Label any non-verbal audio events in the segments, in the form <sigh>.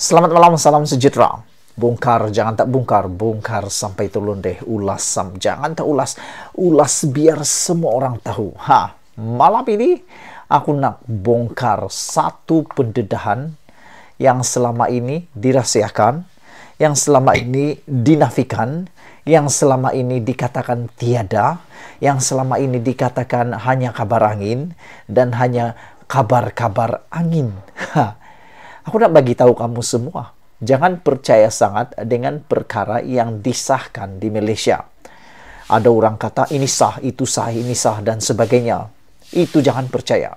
Selamat malam, salam sejahtera. Bongkar, jangan tak bongkar, bongkar sampai turun deh. Ulas sam, jangan tak ulas, ulas biar semua orang tahu. Ha, malam ini aku nak bongkar satu pendedahan yang selama ini dirahsiakan, yang selama ini dinafikan, yang selama ini dikatakan tiada, yang selama ini dikatakan hanya kabar angin dan hanya kabar-kabar angin. Ha Aku nak bagi tahu kamu semua, jangan percaya sangat dengan perkara yang disahkan di Malaysia. Ada orang kata ini sah, itu sah, ini sah dan sebagainya. Itu jangan percaya.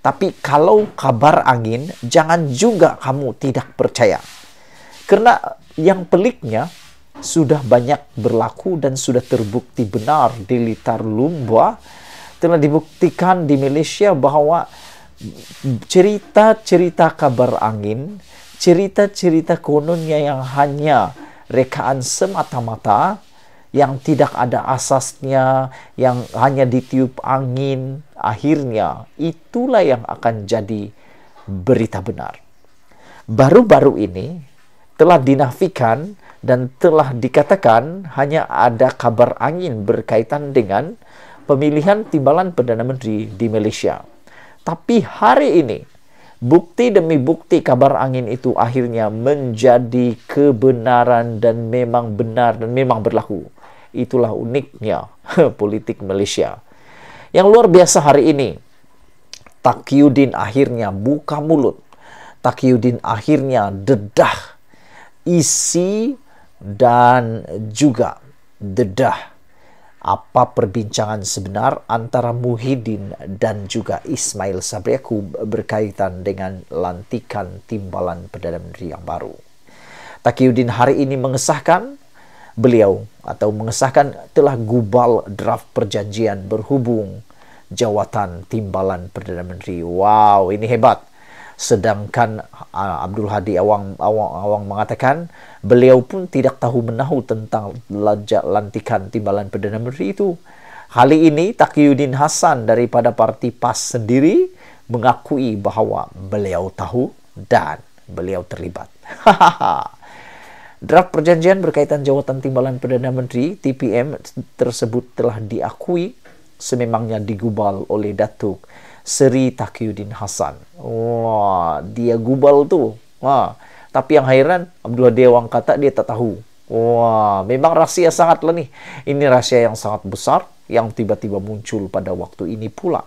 Tapi kalau kabar angin, jangan juga kamu tidak percaya. Karena yang peliknya sudah banyak berlaku dan sudah terbukti benar di Litar Lumba telah dibuktikan di Malaysia bahwa cerita-cerita kabar angin, cerita-cerita kononnya yang hanya rekaan semata-mata, yang tidak ada asasnya, yang hanya ditiup angin, akhirnya itulah yang akan jadi berita benar. Baru-baru ini telah dinafikan dan telah dikatakan hanya ada kabar angin berkaitan dengan pemilihan timbalan Perdana Menteri di Malaysia. Tapi hari ini, bukti demi bukti kabar angin itu akhirnya menjadi kebenaran dan memang benar dan memang berlaku. Itulah uniknya <laughs> politik Malaysia. Yang luar biasa hari ini, Takyudin akhirnya buka mulut. Takyudin akhirnya dedah isi dan juga dedah apa perbincangan sebenar antara Muhyiddin dan juga Ismail Sabri Yaakob berkaitan dengan lantikan timbalan Perdana Menteri yang baru. Takiuddin hari ini mengesahkan beliau atau mengesahkan telah gubal draft perjanjian berhubung jawatan timbalan Perdana Menteri. Wow, ini hebat Sedangkan ah, Abdul Hadi Awang, Awang, Awang mengatakan beliau pun tidak tahu menahu tentang lantikan timbalan Perdana Menteri itu. Kali ini Takiyuddin Hasan daripada Parti PAS sendiri mengakui bahawa beliau tahu dan beliau terlibat. <laughs> Draft perjanjian berkaitan jawatan timbalan Perdana Menteri TPM tersebut telah diakui sememangnya digubal oleh Datuk Seri takyudin Hasan. Wah, dia gubal tu. Wah, tapi yang hairan Abdullah Dewang kata dia tak tahu. Wah, memang rahsia sangatlah nih. Ini rahsia yang sangat besar yang tiba-tiba muncul pada waktu ini pula.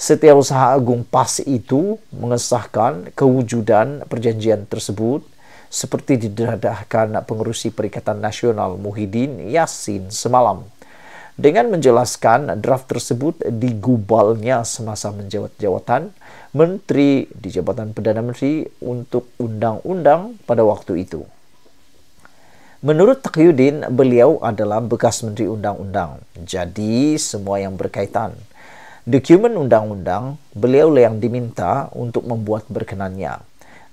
Setiausaha Agung PAS itu mengesahkan kewujudan perjanjian tersebut seperti didadahkan pengurusi Perikatan Nasional Muhyiddin yassin semalam dengan menjelaskan draft tersebut digubalnya semasa menjawat jawatan menteri di jabatan Perdana Menteri untuk undang-undang pada waktu itu. Menurut Takyudin, beliau adalah bekas Menteri Undang-Undang. Jadi, semua yang berkaitan. Dokumen undang-undang, beliau yang diminta untuk membuat berkenannya.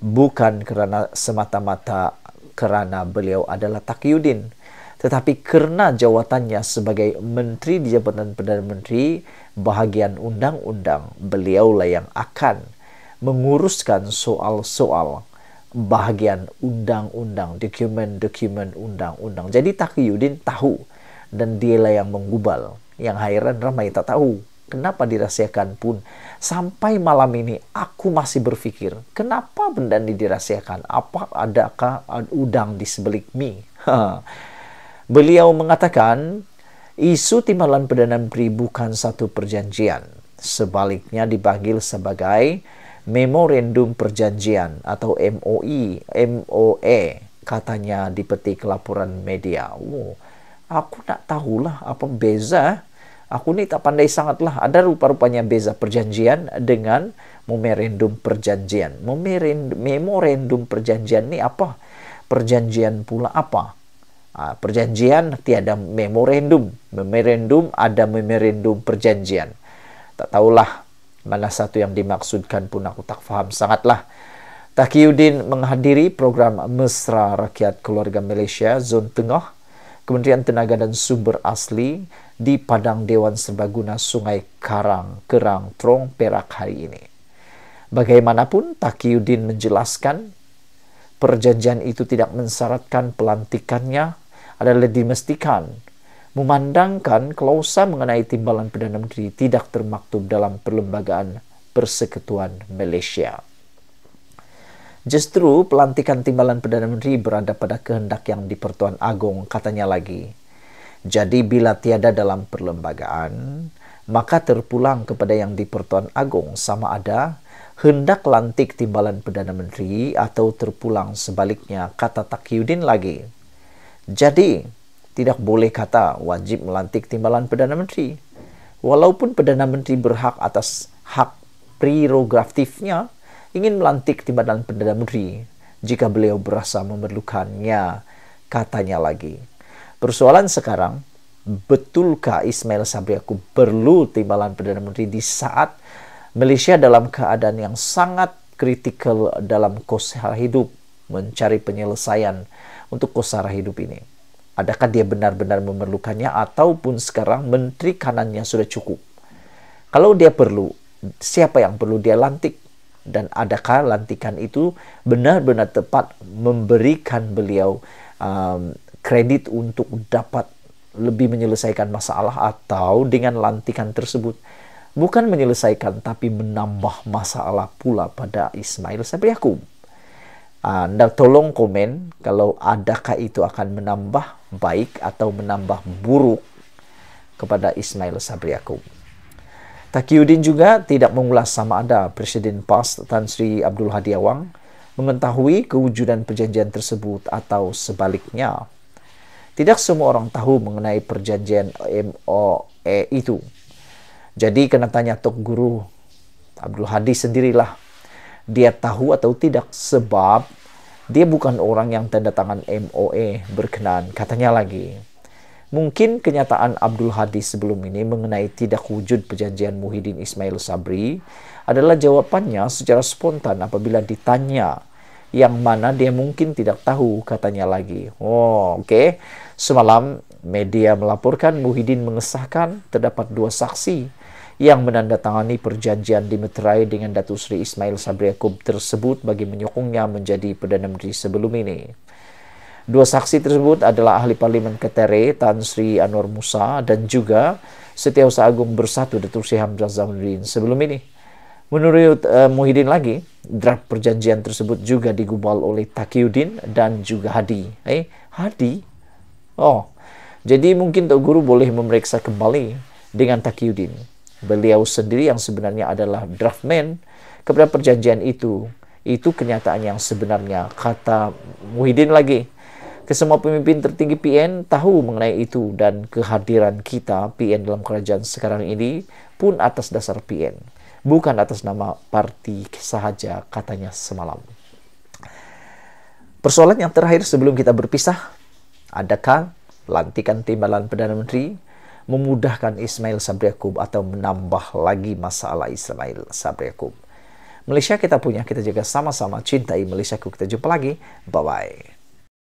Bukan kerana semata-mata kerana beliau adalah Taqiyuddin, tetapi karena jawatannya sebagai menteri di jabatan Perdana Menteri bahagian undang-undang, beliaulah yang akan menguruskan soal-soal bahagian undang-undang, dokumen-dokumen undang-undang. Jadi Yudin tahu dan dialah yang menggubal. Yang hairan ramai tak tahu. Kenapa dirahsiakan pun sampai malam ini aku masih berpikir kenapa benda ini dirahasiakan? Apa adakah udang di sebelik mie? <laughs> Beliau mengatakan, isu timbalan Perdana Menteri bukan satu perjanjian. Sebaliknya dipanggil sebagai Memorandum Perjanjian atau MOE, MOE, katanya di petik laporan media. Oh, aku nak tahulah apa beza. Aku ni tak pandai sangatlah. Ada rupa-rupanya beza perjanjian dengan memorandum perjanjian. Memorandum perjanjian ni apa? Perjanjian pula apa? Ah, perjanjian tiada memorandum. Memorandum ada memorandum perjanjian. Tak tahulah mana satu yang dimaksudkan pun aku tak faham sangatlah. Takiyuddin menghadiri program Mesra Rakyat Keluarga Malaysia Zon Tengah Kementerian Tenaga dan Sumber Asli di Padang Dewan Serbaguna Sungai Karang, Kerang, Trong, Perak hari ini. Bagaimanapun, Takiyuddin menjelaskan perjanjian itu tidak mensyaratkan pelantikannya adalah dimestikan memandangkan klausa mengenai timbalan perdana menteri tidak termaktub dalam perlembagaan persekutuan Malaysia. Justru pelantikan timbalan Perdana Menteri berada pada kehendak yang di Pertuan Agong, katanya lagi. Jadi bila tiada dalam perlembagaan, maka terpulang kepada yang di Pertuan Agong sama ada hendak lantik timbalan Perdana Menteri atau terpulang sebaliknya, kata Takyudin lagi. Jadi, tidak boleh kata wajib melantik timbalan Perdana Menteri. Walaupun Perdana Menteri berhak atas hak prerogatifnya, ingin melantik timbalan Perdana Menteri jika beliau berasa memerlukannya, katanya lagi. Persoalan sekarang, betulkah Ismail Sabri aku perlu timbalan Perdana Menteri di saat Malaysia dalam keadaan yang sangat kritikal dalam kos hidup mencari penyelesaian untuk kosara hidup ini. Adakah dia benar-benar memerlukannya ataupun sekarang menteri kanannya sudah cukup? Kalau dia perlu, siapa yang perlu dia lantik? Dan adakah lantikan itu benar-benar tepat memberikan beliau um, kredit untuk dapat lebih menyelesaikan masalah atau dengan lantikan tersebut bukan menyelesaikan tapi menambah masalah pula pada Ismail sampai Yakub. Anda ah, tolong komen kalau adakah itu akan menambah baik atau menambah buruk kepada Ismail Sabri Yaakob. Takiuddin juga tidak mengulas sama ada Presiden PAS Tan Sri Abdul Hadi Awang mengetahui kewujudan perjanjian tersebut atau sebaliknya. Tidak semua orang tahu mengenai perjanjian MOE itu. Jadi kena tanya Tok Guru Abdul Hadi sendirilah dia tahu atau tidak sebab dia bukan orang yang tanda tangan MOE berkenan katanya lagi mungkin kenyataan Abdul Hadi sebelum ini mengenai tidak wujud perjanjian Muhyiddin Ismail Sabri adalah jawabannya secara spontan apabila ditanya yang mana dia mungkin tidak tahu katanya lagi oh oke okay. semalam media melaporkan Muhyiddin mengesahkan terdapat dua saksi yang menandatangani perjanjian dimeterai dengan Datu Sri Ismail Sabri Yaakob tersebut bagi menyokongnya menjadi Perdana Menteri sebelum ini. Dua saksi tersebut adalah ahli parlimen Ketere Tan Sri Anwar Musa dan juga Setiausaha Agung Bersatu Datu Sri Hamzah Zainuddin sebelum ini. Menurut uh, Muhyiddin lagi, draft perjanjian tersebut juga digubal oleh Takiuddin dan juga Hadi. Eh, Hadi? Oh, jadi mungkin Tok Guru boleh memeriksa kembali dengan Takiuddin beliau sendiri yang sebenarnya adalah draftman kepada perjanjian itu. Itu kenyataan yang sebenarnya, kata Muhyiddin lagi. Kesemua pemimpin tertinggi PN tahu mengenai itu dan kehadiran kita PN dalam kerajaan sekarang ini pun atas dasar PN. Bukan atas nama parti sahaja, katanya semalam. Persoalan yang terakhir sebelum kita berpisah, adakah lantikan Timbalan Perdana Menteri memudahkan Ismail Sabri Yaakob atau menambah lagi masalah Ismail Sabri Yaakob. Malaysia kita punya, kita jaga sama-sama cintai Malaysia. Kita jumpa lagi. Bye-bye.